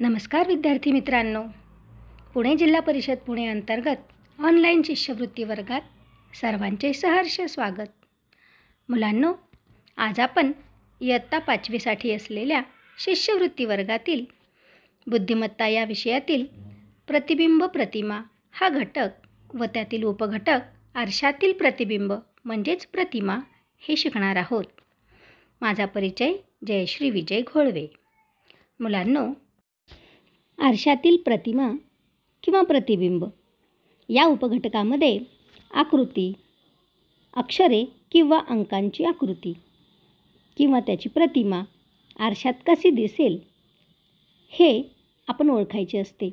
नमस्कार विद्यार्थी मित्रांनो पुणे जिल्हा परिषद पुणे अंतर्गत ऑनलाईन शिष्यवृत्ती वर्गात सर्वांचे सहर्ष स्वागत मुलांनो आज आपण इयत्ता पाचवीसाठी असलेल्या शिष्यवृत्ती वर्गातील बुद्धिमत्ता या विषयातील प्रतिबिंब प्रतिमा हा घटक व त्यातील उपघटक आरशातील प्रतिबिंब म्हणजेच प्रतिमा हे शिकणार आहोत माझा परिचय जयश्री विजय घोळवे मुलांनो आरशातील प्रतिमा किंवा प्रतिबिंब या उपघटकामध्ये आकृती अक्षरे किंवा अंकांची आकृती किंवा त्याची प्रतिमा आरशात कशी दिसेल हे आपण ओळखायचे असते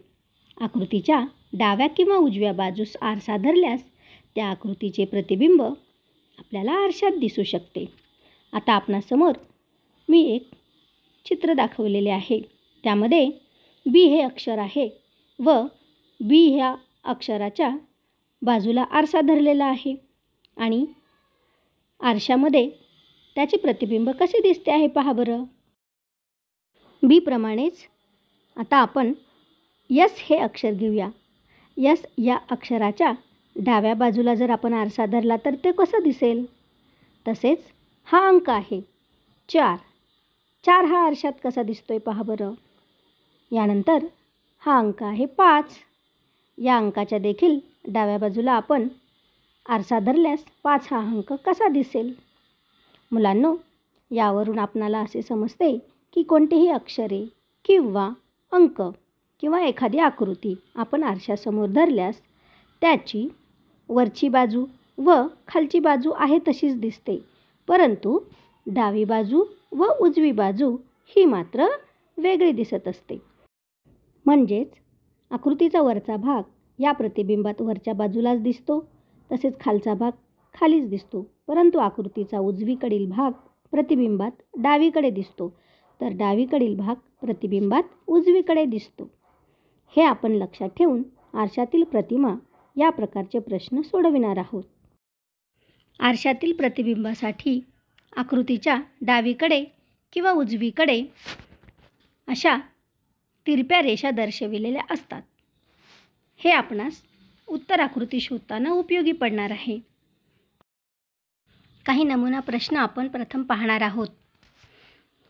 आकृतीच्या डाव्या किंवा उजव्या बाजूस आरसा धरल्यास त्या आकृतीचे प्रतिबिंब आपल्याला आरशात दिसू शकते आता आपणासमोर मी एक चित्र दाखवलेले आहे त्यामध्ये बी हे अक्षर आहे व बी ह्या अक्षराच्या बाजूला आरसा धरलेला आहे आणि आरशामध्ये त्याचे प्रतिबिंब कसे दिसते आहे पहा बरं बीप्रमाणेच आता आपण यस हे अक्षर घेऊया यस या अक्षराच्या डाव्या बाजूला जर आपण आरसा धरला तर ते कसं दिसेल तसेच हा अंक आहे चार चार हा आरशात कसा दिसतोय पहा बरं यानंतर हा अंक आहे पाच या अंकाच्या देखील डाव्या बाजूला आपण आरसा धरल्यास पाच हा अंक कसा दिसेल मुलांनो यावरून आपणाला असे समजते की कोणतेही अक्षरे किंवा अंक किंवा एखादी आकृती आपण आरशासमोर धरल्यास त्याची वरची बाजू व खालची बाजू आहे तशीच दिसते परंतु डावी बाजू व उजवी बाजू ही मात्र वेगळी दिसत असते म्हणजेच आकृतीचा वरचा भाग या प्रतिबिंबात वरच्या बाजूलाच दिसतो तसेच खालचा भाग खालीच दिसतो परंतु आकृतीचा उजवीकडील भाग प्रतिबिंबात डावीकडे दिसतो तर डावीकडील भाग प्रतिबिंबात उजवीकडे दिसतो हे आपण लक्षात ठेवून आरशातील प्रतिमा या प्रकारचे प्रश्न सोडविणार आहोत आरशातील प्रतिबिंबासाठी आकृतीच्या डावीकडे किंवा उजवीकडे अशा तिरप्या रेषा दर्शविलेल्या असतात हे आपणास उत्तर आकृती शोधताना उपयोगी पडणार आहे काही नमुना प्रश्न आपण प्रथम पाहणार आहोत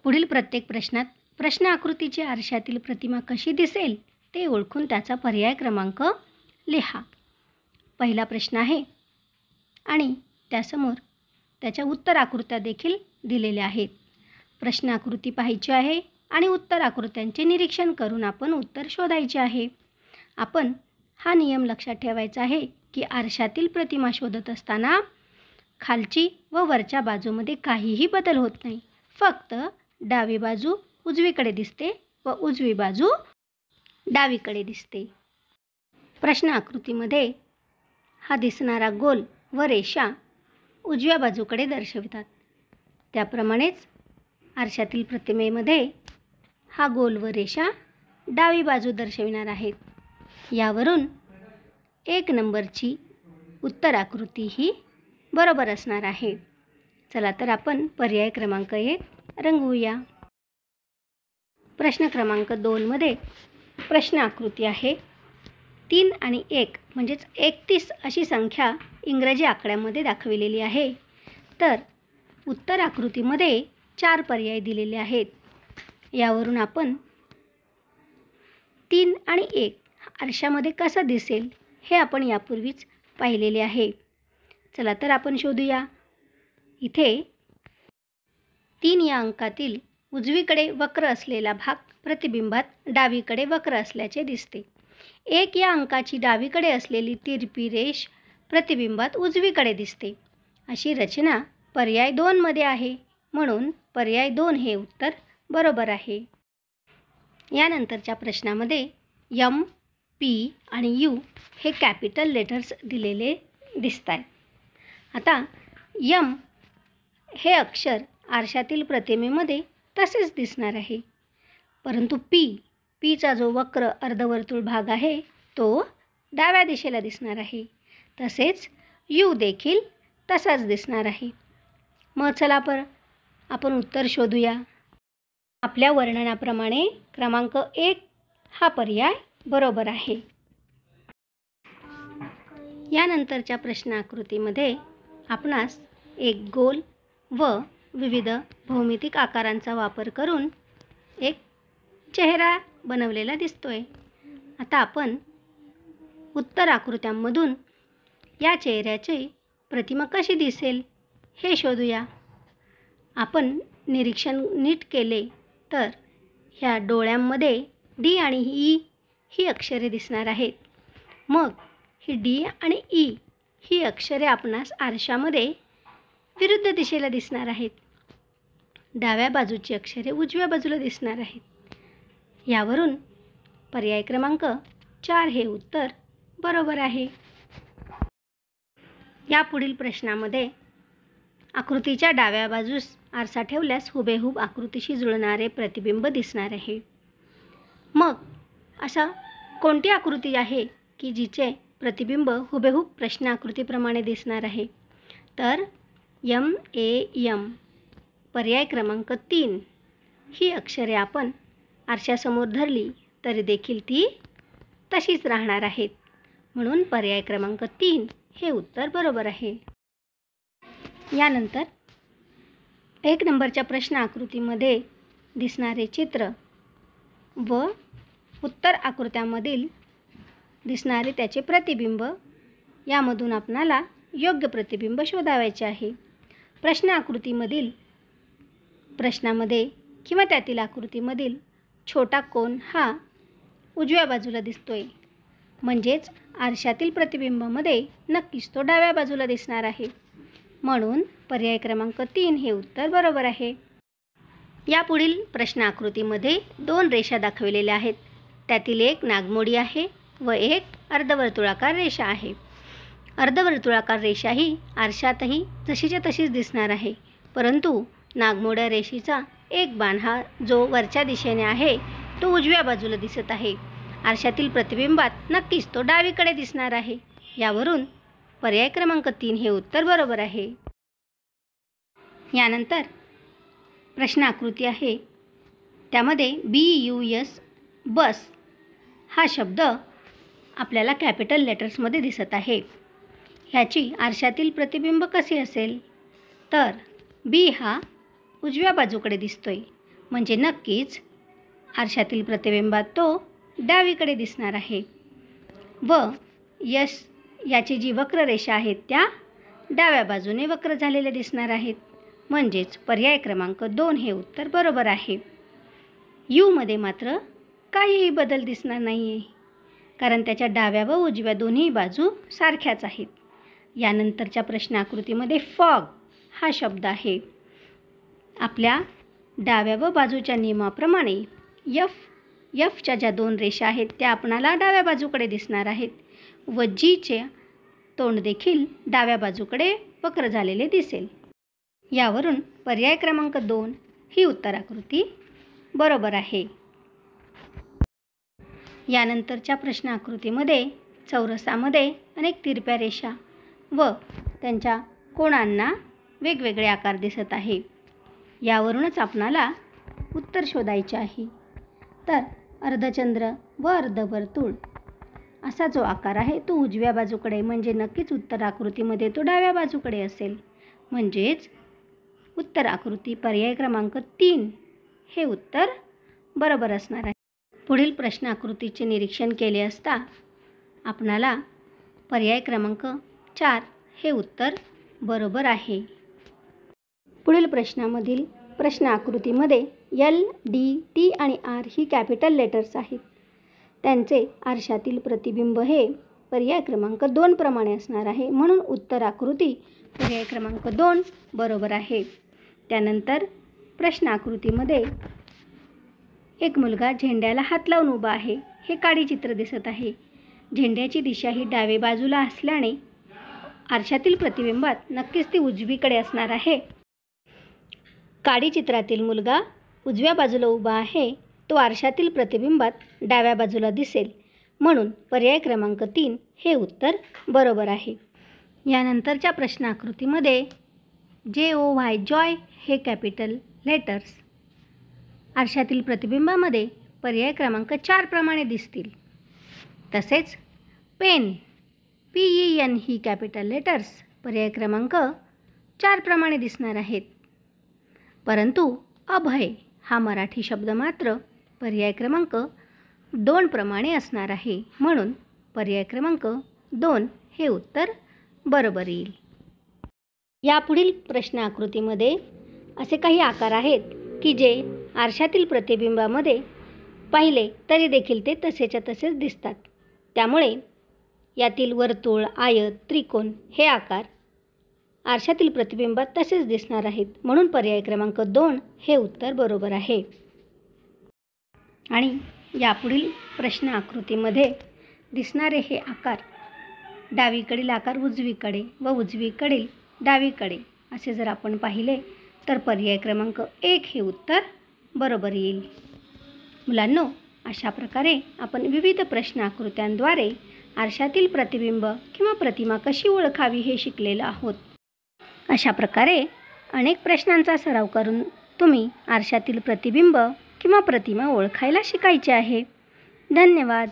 पुढील प्रत्येक प्रश्नात प्रश्न आकृतीची आरशातील प्रतिमा कशी दिसेल ते ओळखून त्याचा पर्याय क्रमांक लिहा पहिला प्रश्न आहे आणि त्यासमोर त्याच्या उत्तर आकृत्या देखील दिलेल्या आहेत प्रश्न आकृती पाहायची आहे आणि उत्तर आकृत्यांचे निरीक्षण करून आपण उत्तर शोधायचे आहे आपण हा नियम लक्षात ठेवायचा आहे की आरशातील प्रतिमा शोधत असताना खालची व वरच्या बाजूमध्ये काहीही बदल होत नाही फक्त डावी बाजू उजवीकडे दिसते व उजवी बाजू डावीकडे दिसते प्रश्न आकृतीमध्ये हा दिसणारा गोल व रेषा उजव्या बाजूकडे दर्शवितात त्याप्रमाणेच आरशातील प्रतिमेमध्ये हा गोल व रेषा डावी बाजू दर्शविणार आहेत यावरून एक नंबरची उत्तर आकृती ही बरोबर असणार आहे चला तर आपण पर्याय क्रमांक एक रंगवूया प्रश्न क्रमांक दोनमध्ये प्रश्न आकृती आहे तीन आणि एक म्हणजेच एकतीस अशी संख्या इंग्रजी आकड्यामध्ये दाखविलेली आहे तर उत्तर आकृतीमध्ये चार पर्याय दिलेले आहेत यावरून आपण तीन आणि एक आरशामध्ये कसा दिसेल हे आपण यापूर्वीच पाहिलेले आहे चला तर आपण शोधूया इथे तीन या अंकातील उजवीकडे वक्र असलेला भाग प्रतिबिंबात डावीकडे वक्र असल्याचे दिसते एक या अंकाची डावीकडे असलेली तिरपी रेष प्रतिबिंबात उजवीकडे दिसते अशी रचना पर्याय दोनमध्ये आहे म्हणून पर्याय दोन हे उत्तर बरोबर आहे यानंतरच्या प्रश्नामध्ये यम पी आणि यू हे कॅपिटल लेटर्स दिलेले दिसत आहे आता यम हे अक्षर आरशातील प्रतिमेमध्ये तसेच दिसणार आहे परंतु पी पीचा जो वक्र अर्धवर्तुळ भाग आहे तो डाव्या दिशेला दिसणार आहे तसेच यू देखील तसाच दिसणार आहे मग चला पर आपण उत्तर शोधूया आपल्या वर्णनाप्रमाणे क्रमांक एक हा पर्याय बरोबर आहे यानंतरच्या प्रश्नाकृतीमध्ये आपणास एक गोल व विविध भौमितिक आकारांचा वापर करून एक चेहरा बनवलेला दिसतोय आता आपण उत्तर आकृत्यांमधून या चेहऱ्याची प्रतिमा कशी दिसेल हे शोधूया आपण निरीक्षण नीट केले तर ह्या डोळ्यांमध्ये डी आणि ई ही अक्षरे दिसणार आहेत मग ही डी आणि ई ही अक्षरे आपणास आरशामध्ये विरुद्ध दिशेला दिसणार आहेत डाव्या बाजूची अक्षरे उजव्या बाजूला दिसणार आहेत यावरून पर्याय क्रमांक चार हे उत्तर बरोबर आहे यापुढील प्रश्नामध्ये आकृतीच्या डाव्या बाजूस आरसा ठेवल्यास हुबेहूब आकृतीशी जुळणारे प्रतिबिंब दिसणार आहे मग अशा कोणती आकृती आहे की जिचे प्रतिबिंब हुबेहूब प्रश्न आकृतीप्रमाणे दिसणार आहे तर यम ए यम पर्याय क्रमांक तीन ही अक्षरे आपण आरशासमोर धरली तरी देखील ती तशीच राहणार आहेत म्हणून पर्याय क्रमांक तीन हे उत्तर बरोबर आहे यानंतर एक नंबरच्या प्रश्न आकृतीमध्ये दिसणारे चित्र व उत्तर आकृत्यामधील दिसणारे त्याचे प्रतिबिंब यामधून आपणाला योग्य प्रतिबिंब शोधावायचे आहे प्रश्न आकृतीमधील प्रश्नामध्ये किंवा त्यातील आकृतीमधील छोटा कोण हा उजव्या बाजूला दिसतोय म्हणजेच आरशातील प्रतिबिंबामध्ये नक्कीच तो डाव्या बाजूला दिसणार आहे म्हणून पर्याय क्रमांक तीन हे उत्तर बरोबर आहे यापुढील प्रश्न आकृतीमध्ये दोन रेषा दाखविलेल्या आहेत त्यातील एक नागमोडी आहे व एक अर्धवर्तुळाकार रेषा आहे अर्धवर्तुळाकार रेषा ही आरशातही जशीच्या तशीच दिसणार आहे परंतु नागमोड्या रेषेचा एक बाण हा जो वरच्या दिशेने आहे तो उजव्या बाजूला दिसत आहे आरशातील प्रतिबिंबात नक्कीच तो डावीकडे दिसणार आहे यावरून पर्याय क्रमांक तीन हे उत्तर बरोबर आहे यानंतर प्रश्न आकृती आहे त्यामध्ये बी यू एस बस हा शब्द आपल्याला कॅपिटल लेटर्समध्ये दिसत आहे ह्याची आरशातील प्रतिबिंब कसे असेल तर बी हा उजव्या बाजूकडे दिसतोय म्हणजे नक्कीच आरशातील प्रतिबिंबात तो डावीकडे दिसणार आहे व यश याची जी वक्ररेषा आहेत त्या डाव्या बाजूने वक्र झालेल्या दिसणार आहेत म्हणजेच पर्याय क्रमांक दोन हे उत्तर बरोबर आहे यूमध्ये मात्र काहीही बदल दिसणार नाही आहे कारण त्याच्या डाव्या व उजव्या दोन्ही बाजू सारख्याच आहेत यानंतरच्या प्रश्नाकृतीमध्ये फॉग हा शब्द आहे आपल्या डाव्या व बाजूच्या नियमाप्रमाणे यफ यफच्या ज्या दोन रेषा आहेत त्या आपणाला डाव्या बाजूकडे दिसणार आहेत व जीचे तोंडदेखील डाव्या बाजूकडे वक्र झालेले दिसेल यावरून पर्याय क्रमांक दोन ही उत्तराकृती बरोबर आहे यानंतरच्या प्रश्न आकृतीमध्ये चौरसामध्ये अनेक तिरप्या रेषा व त्यांच्या कोणांना वेगवेगळे आकार दिसत आहे यावरूनच आपणाला उत्तर शोधायचे आहे तर अर्धचंद्र व अर्धवर्तुळ असा जो आकार आहे तो उजव्या बाजूकडे म्हणजे नक्कीच उत्तर आकृतीमध्ये तो डाव्या बाजूकडे असेल म्हणजेच उत्तर आकृती पर्याय क्रमांक तीन हे उत्तर बरोबर असणार आहे पुढील प्रश्न आकृतीचे निरीक्षण केले असता आपणाला पर्याय क्रमांक चार हे उत्तर बरोबर आहे पुढील प्रश्नामधील प्रश्न आकृतीमध्ये एल डी टी आणि आर ही कॅपिटल लेटर्स आहेत त्यांचे आरशातील प्रतिबिंब हे पर्याय क्रमांक दोन प्रमाणे असणार आहे म्हणून उत्तर आकृती पर्याय क्रमांक दोन बरोबर आहे त्यानंतर प्रश्न आकृतीमध्ये एक मुलगा झेंड्याला हात लावून उभा आहे हे काळी चित्र दिसत आहे झेंड्याची दिशा ही डावे बाजूला असल्याने आरशातील प्रतिबिंबात नक्कीच ती उजवीकडे असणार आहे काळी चित्रातील मुलगा उजव्या बाजूला उभा आहे तो आरशातील प्रतिबिंबात डाव्या बाजूला दिसेल म्हणून पर्याय क्रमांक तीन हे उत्तर बरोबर आहे यानंतरच्या प्रश्नाकृतीमध्ये जे ओ व्हाय जॉय हे कॅपिटल लेटर्स आरशातील प्रतिबिंबामध्ये पर्याय क्रमांक चारप्रमाणे दिसतील तसेच पेन पी ई एन ही कॅपिटल लेटर्स पर्याय क्रमांक चारप्रमाणे दिसणार आहेत परंतु अभय हा मराठी शब्द मात्र पर्याय क्रमांक दोन प्रमाणे असणार आहे म्हणून पर्याय क्रमांक दोन हे उत्तर बरोबर येईल यापुढील प्रश्न आकृतीमध्ये असे काही आकार आहेत की जे आरशातील प्रतिबिंबामध्ये पाहिले तरी देखील ते तसेच्या तसेच दिसतात त्यामुळे यातील वर्तुळ आयत त्रिकोण हे आकार आरशातील प्रतिबिंबात तसेच दिसणार आहेत म्हणून पर्याय क्रमांक दोन हे उत्तर बरोबर आहे आणि यापुढील प्रश्न आकृतीमध्ये दिसणारे हे आकार डावीकडील आकार उजवीकडे व उजवीकडील डावीकडे असे जर आपण पाहिले तर पर्याय क्रमांक एक हे उत्तर बरोबर येईल मुलांनो अशा प्रकारे आपण विविध प्रश्न आकृत्यांद्वारे आरशातील प्रतिबिंब किंवा प्रतिमा कशी ओळखावी हे शिकलेलं आहोत अशा प्रकारे अनेक प्रश्नांचा सराव करून तुम्ही आरशातील प्रतिबिंब किंवा प्रतिमा ओळखायला शिकायची आहे धन्यवाद